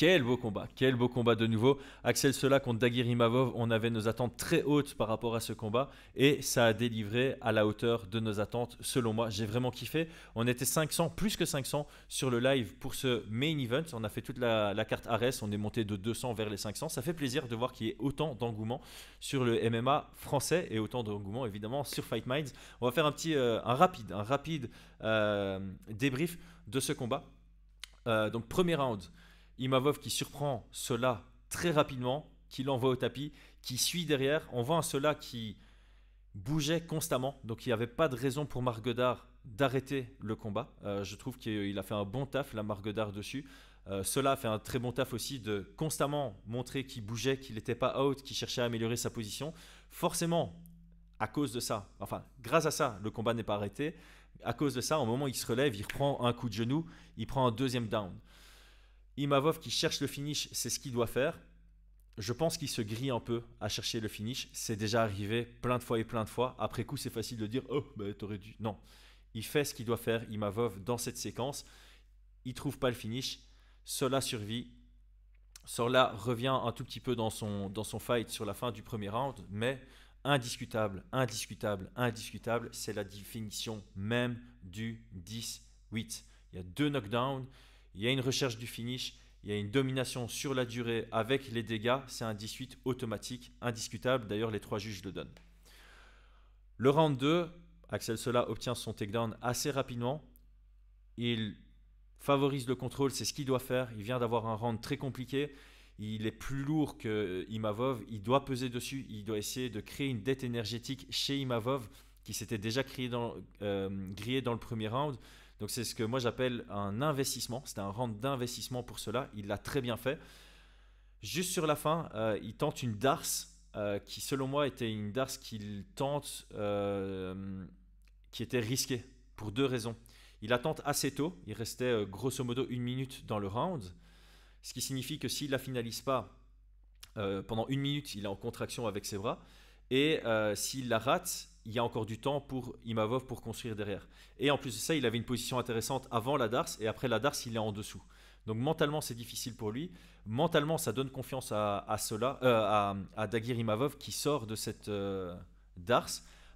Quel beau combat, quel beau combat de nouveau. Axel Cela contre Dagir Imavov, on avait nos attentes très hautes par rapport à ce combat et ça a délivré à la hauteur de nos attentes selon moi. J'ai vraiment kiffé. On était 500, plus que 500 sur le live pour ce main event. On a fait toute la, carte Ares, on est monté de 200 vers les 500. Ça fait plaisir de voir qu'il y ait autant d'engouement sur le MMA français et autant d'engouement évidemment sur Fight Minds. On va faire un petit, euh, un rapide, un rapide euh, débrief de ce combat. Euh, donc premier round. Imavov qui surprend cela très rapidement, qui l'envoie au tapis, qui suit derrière. On voit un cela qui bougeait constamment, donc il n'y avait pas de raison pour Margodard d'arrêter le combat. Euh, je trouve qu'il a fait un bon taf, la Margodard dessus. Euh, cela a fait un très bon taf aussi de constamment montrer qu'il bougeait, qu'il n'était pas out, qu'il cherchait à améliorer sa position. Forcément, à cause de ça, enfin, grâce à ça, le combat n'est pas arrêté. À cause de ça, au moment où il se relève, il reprend un coup de genou, il prend un deuxième down. Imavov qui cherche le finish, c'est ce qu'il doit faire. Je pense qu'il se grille un peu à chercher le finish. C'est déjà arrivé plein de fois et plein de fois. Après coup, c'est facile de dire Oh, ben, t'aurais dû. Non. Il fait ce qu'il doit faire, Imavov, dans cette séquence. Il trouve pas le finish. Sola survit. Sola revient un tout petit peu dans son, dans son fight sur la fin du premier round, mais indiscutable, indiscutable, indiscutable, c'est la définition même du 10-8. Il y a deux knockdowns. Il y a une recherche du finish, il y a une domination sur la durée avec les dégâts. C'est un 18 automatique, indiscutable. D'ailleurs, les trois juges le donnent. Le round 2, Axel Sola obtient son takedown assez rapidement. Il favorise le contrôle, c'est ce qu'il doit faire. Il vient d'avoir un round très compliqué. Il est plus lourd que Imavov. Il doit peser dessus. Il doit essayer de créer une dette énergétique chez Imavov qui s'était déjà créé euh, grillé dans le premier round. Donc c'est ce que moi j'appelle un investissement. C'était un round d'investissement pour cela. Il l'a très bien fait. Juste sur la fin, euh, il tente une darse euh, qui, selon moi, était une darse qu'il tente euh, qui était risquée pour deux raisons. Il la tente assez tôt. Il restait grosso modo une minute dans le round. Ce qui signifie que s'il la finalise pas pendant une minute, il est en contraction avec ses bras. Et s'il la rate, il y a encore du temps pour Imavov pour construire derrière. Et en plus de ça, il avait une position intéressante avant la Dars et après la Dars, il est en dessous. Donc mentalement, c'est difficile pour lui. Mentalement, ça donne confiance à, cela, euh, à, à Dagir Imavov qui sort de cette euh, Dars.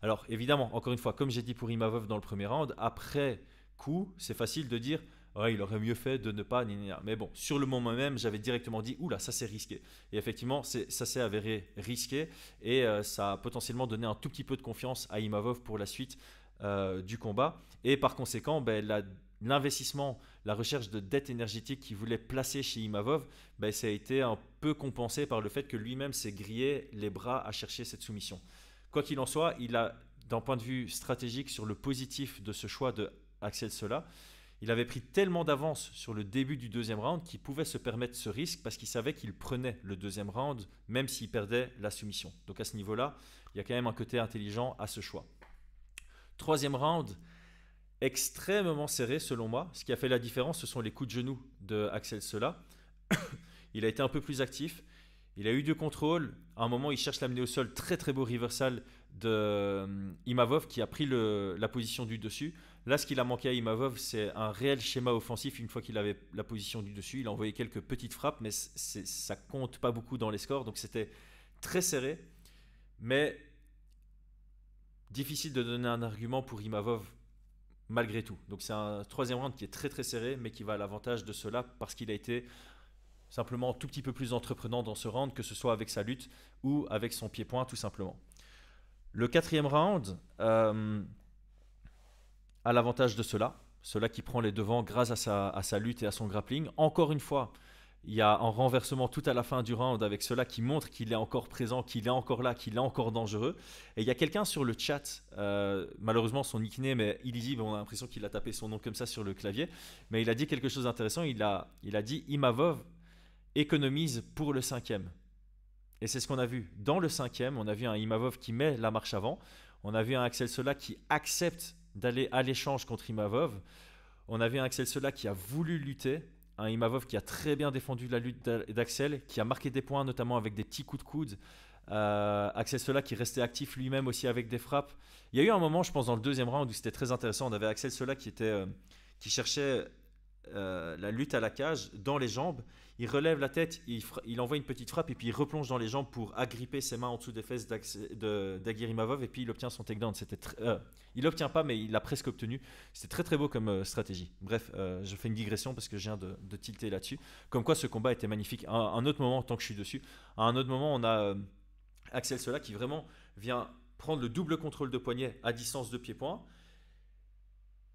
Alors évidemment, encore une fois, comme j'ai dit pour Imavov dans le premier round, après coup, c'est facile de dire ouais, il aurait mieux fait de ne pas. Mais bon, sur le moment même, j'avais directement dit oula, ça c'est risqué. Et effectivement, ça s'est avéré risqué et euh, ça a potentiellement donné un tout petit peu de confiance à Imavov pour la suite euh, du combat. Et par conséquent, ben, l'investissement, la recherche de dette énergétique qu'il voulait placer chez Imavov, ben, ça a été un peu compensé par le fait que lui-même s'est grillé les bras à chercher cette soumission. Quoi qu'il en soit, il a, d'un point de vue stratégique, sur le positif de ce choix de Axel cela, il avait pris tellement d'avance sur le début du deuxième round qu'il pouvait se permettre ce risque parce qu'il savait qu'il prenait le deuxième round même s'il perdait la soumission. Donc à ce niveau-là, il y a quand même un côté intelligent à ce choix. Troisième round, extrêmement serré selon moi. Ce qui a fait la différence, ce sont les coups de genoux de Axel Sola. il a été un peu plus actif. Il a eu du contrôle. À un moment, il cherche l'amener au sol. Très très beau reversal de euh, Imavov qui a pris la position du dessus. Là, ce qu'il a manqué à Imavov, c'est un réel schéma offensif. Une fois qu'il avait la position du dessus, il a envoyé quelques petites frappes, mais ça compte pas beaucoup dans les scores. Donc c'était très serré, mais difficile de donner un argument pour Imavov malgré tout. Donc c'est un troisième round qui est très très serré, mais qui va à l'avantage de cela parce qu'il a été simplement tout petit peu plus entreprenant dans ce round, que ce soit avec sa lutte ou avec son pied-point tout simplement. Le quatrième round... Euh, à l'avantage de cela, cela qui prend les devants grâce à sa, lutte et à son grappling. Encore une fois, il y a un renversement tout à la fin du round avec cela qui montre qu'il est encore présent, qu'il est encore là, qu'il est encore dangereux. Et il y a quelqu'un sur le chat, euh, malheureusement son nickname est illisible, on a l'impression qu'il a tapé son nom comme ça sur le clavier, mais il a dit quelque chose d'intéressant, il a, il a dit Imavov économise pour le cinquième. Et c'est ce qu'on a vu. Dans le cinquième, on a vu un Imavov qui met la marche avant, on a vu un Axel cela qui accepte d'aller à l'échange contre Imavov. On avait un Axel Cela qui a voulu lutter, un Imavov qui a très bien défendu la lutte d'Axel, qui a marqué des points notamment avec des petits coups de coude. Euh, Axel Cela qui restait actif lui-même aussi avec des frappes. Il y a eu un moment, je pense, dans le deuxième round où c'était très intéressant. On avait Axel Cela qui était euh, qui cherchait euh, la lutte à la cage dans les jambes. Il relève la tête, il, envoie une petite frappe et puis il replonge dans les jambes pour agripper ses mains en dessous des fesses d'Aguirimavov et puis il obtient son takedown. Euh, il l'obtient pas, mais il l'a presque obtenu. C'était très très beau comme euh, stratégie. Bref, euh, je fais une digression parce que je viens de, tilter là-dessus. Comme quoi ce combat était magnifique. À un, autre moment, tant que je suis dessus, à un autre moment, on a Axel Sola qui vraiment vient prendre le double contrôle de poignet à distance de pied-point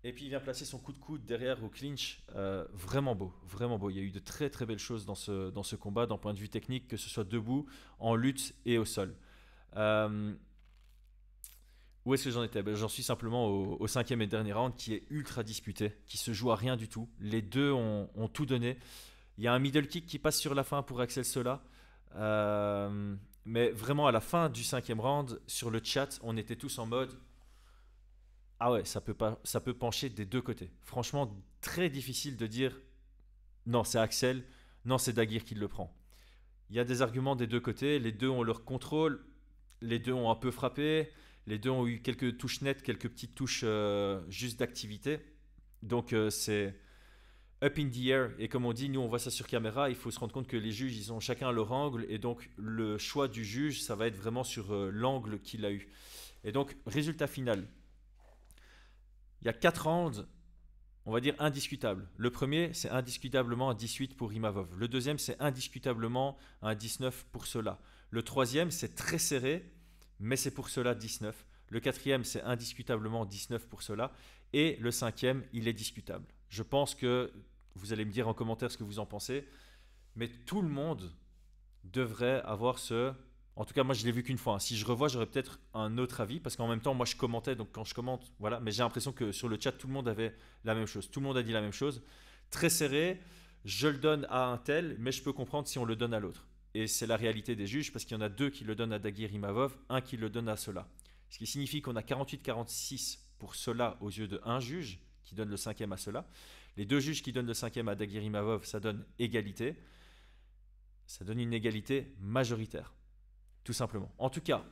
et puis il vient placer son coup de coude derrière au clinch. Euh, vraiment beau, vraiment beau. Il y a eu de très très belles choses dans ce, dans ce combat, d'un point de vue technique, que ce soit debout, en lutte et au sol. Euh, où est-ce que j'en étais ben, J'en suis simplement au, cinquième et dernier round qui est ultra disputé, qui se joue à rien du tout. Les deux ont, tout donné. Il y a un middle kick qui passe sur la fin pour Axel Sola. Euh, mais vraiment à la fin du cinquième round, sur le chat, on était tous en mode ah ouais, ça peut, pas, ça peut pencher des deux côtés. Franchement, très difficile de dire non, c'est Axel, non, c'est Daguerre qui le prend. Il y a des arguments des deux côtés, les deux ont leur contrôle, les deux ont un peu frappé, les deux ont eu quelques touches nettes, quelques petites touches euh, juste d'activité. Donc euh, c'est up in the air. Et comme on dit, nous on voit ça sur caméra, il faut se rendre compte que les juges, ils ont chacun leur angle. Et donc le choix du juge, ça va être vraiment sur euh, l'angle qu'il a eu. Et donc résultat final, il y a quatre rounds, on va dire indiscutables. Le premier, c'est indiscutablement un 18 pour Imavov. Le deuxième, c'est indiscutablement un 19 pour cela. Le troisième, c'est très serré, mais c'est pour cela 19. Le quatrième, c'est indiscutablement 19 pour cela. Et le cinquième, il est discutable. Je pense que vous allez me dire en commentaire ce que vous en pensez, mais tout le monde devrait avoir ce en tout cas, moi, je l'ai vu qu'une fois. Si je revois, j'aurais peut-être un autre avis, parce qu'en même temps, moi, je commentais, donc quand je commente, voilà. Mais j'ai l'impression que sur le chat, tout le monde avait la même chose. Tout le monde a dit la même chose. Très serré, je le donne à un tel, mais je peux comprendre si on le donne à l'autre. Et c'est la réalité des juges, parce qu'il y en a deux qui le donnent à Dagir Imavov, un qui le donne à cela. Ce qui signifie qu'on a 48-46 pour cela aux yeux de un juge, qui donne le cinquième à cela. Les deux juges qui donnent le cinquième à Dagir Imavov, ça donne égalité. Ça donne une égalité majoritaire tout simplement. En tout cas,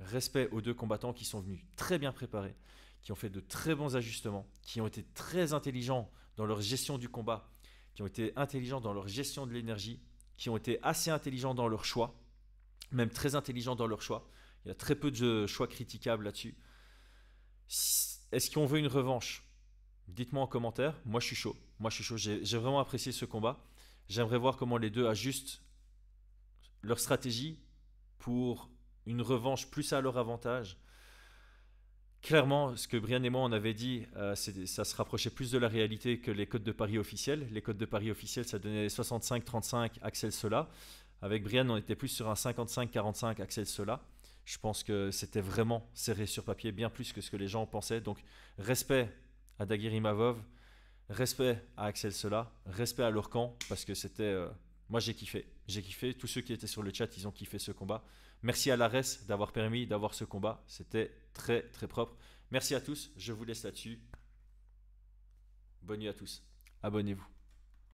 respect aux deux combattants qui sont venus très bien préparés, qui ont fait de très bons ajustements, qui ont été très intelligents dans leur gestion du combat, qui ont été intelligents dans leur gestion de l'énergie, qui ont été assez intelligents dans leur choix, même très intelligents dans leur choix. Il y a très peu de choix critiquables là-dessus. Est-ce qu'on veut une revanche Dites-moi en commentaire. Moi, je suis chaud. Moi, je suis chaud. J'ai vraiment apprécié ce combat. J'aimerais voir comment les deux ajustent leur stratégie pour une revanche plus à leur avantage. Clairement, ce que Brian et moi on avait dit, euh, ça se rapprochait plus de la réalité que les codes de Paris officiels. Les codes de Paris officiels, ça donnait 65-35 Axel Sola. Avec Brian, on était plus sur un 55-45 Axel Sola. Je pense que c'était vraiment serré sur papier, bien plus que ce que les gens pensaient. Donc, respect à Daguerre Mavov, respect à Axel Sola, respect à leur camp, parce que c'était euh, moi, j'ai kiffé. J'ai kiffé. Tous ceux qui étaient sur le chat, ils ont kiffé ce combat. Merci à l'ARES d'avoir permis d'avoir ce combat. C'était très, très propre. Merci à tous. Je vous laisse là-dessus. Bonne nuit à tous. Abonnez-vous.